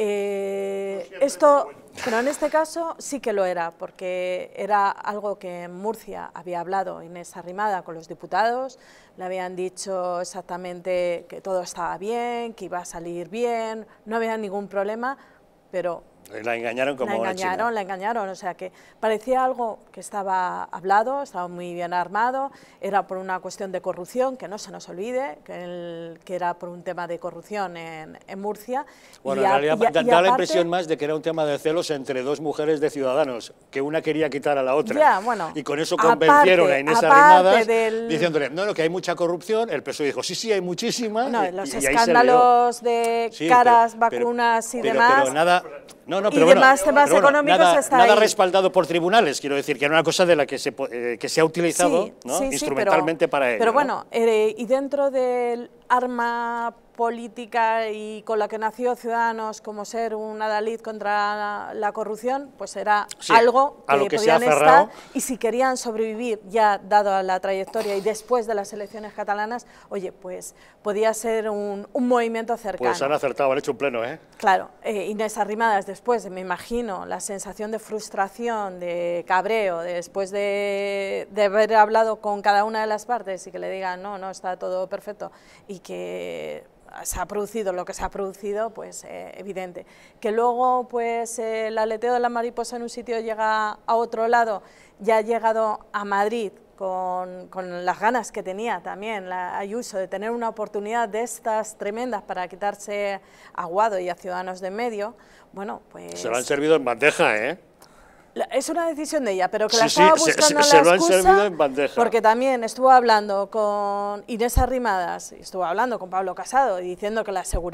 Eh, esto, pero en este caso sí que lo era, porque era algo que en Murcia había hablado Inés Arrimada con los diputados, le habían dicho exactamente que todo estaba bien, que iba a salir bien, no había ningún problema, pero la engañaron como la engañaron, La engañaron, o sea que parecía algo que estaba hablado, estaba muy bien armado, era por una cuestión de corrupción, que no se nos olvide, que, el, que era por un tema de corrupción en, Murcia. Bueno, en realidad da, la impresión más de que era un tema de celos entre dos mujeres de Ciudadanos, que una quería quitar a la otra. bueno, y con eso convencieron a Inés Arrimadas, diciéndole, no, no, que hay mucha corrupción, el PSOE dijo, sí, sí, hay muchísima. No, los escándalos de caras, vacunas y y pero, demás... Nada, no, y demás temas económicos está nada respaldado por tribunales, quiero decir, que era una cosa de la que se, eh, que se ha utilizado instrumentalmente para ello. Pero bueno, eh, y dentro del arma política y con la que nació Ciudadanos como ser un adalid contra la, corrupción, pues era algo que, podían estar y si querían sobrevivir ya dado a la trayectoria y después de las elecciones catalanas, oye, pues podía ser un, movimiento pues cercano. Pues han acertado, han hecho un pleno, ¿eh? Claro, eh, Inés Arrimadas después, me imagino, la sensación de frustración, de cabreo, después de, de haber hablado con cada una de las partes y que le digan, no, no, está todo perfecto, y y que se ha producido lo que se ha producido, pues eh, evidente. Que luego pues el aleteo de la mariposa en un sitio llega a otro lado, ya ha llegado a Madrid con, con las ganas que tenía también la Ayuso de tener una oportunidad de estas tremendas para quitarse a Guado y a Ciudadanos de medio, bueno, pues... Se lo han servido en bandeja, ¿eh? es una decisión de ella, pero que la buscando se, porque también estuvo hablando con Inés Arrimadas, estuvo hablando con Pablo Casado y diciendo que la seguridad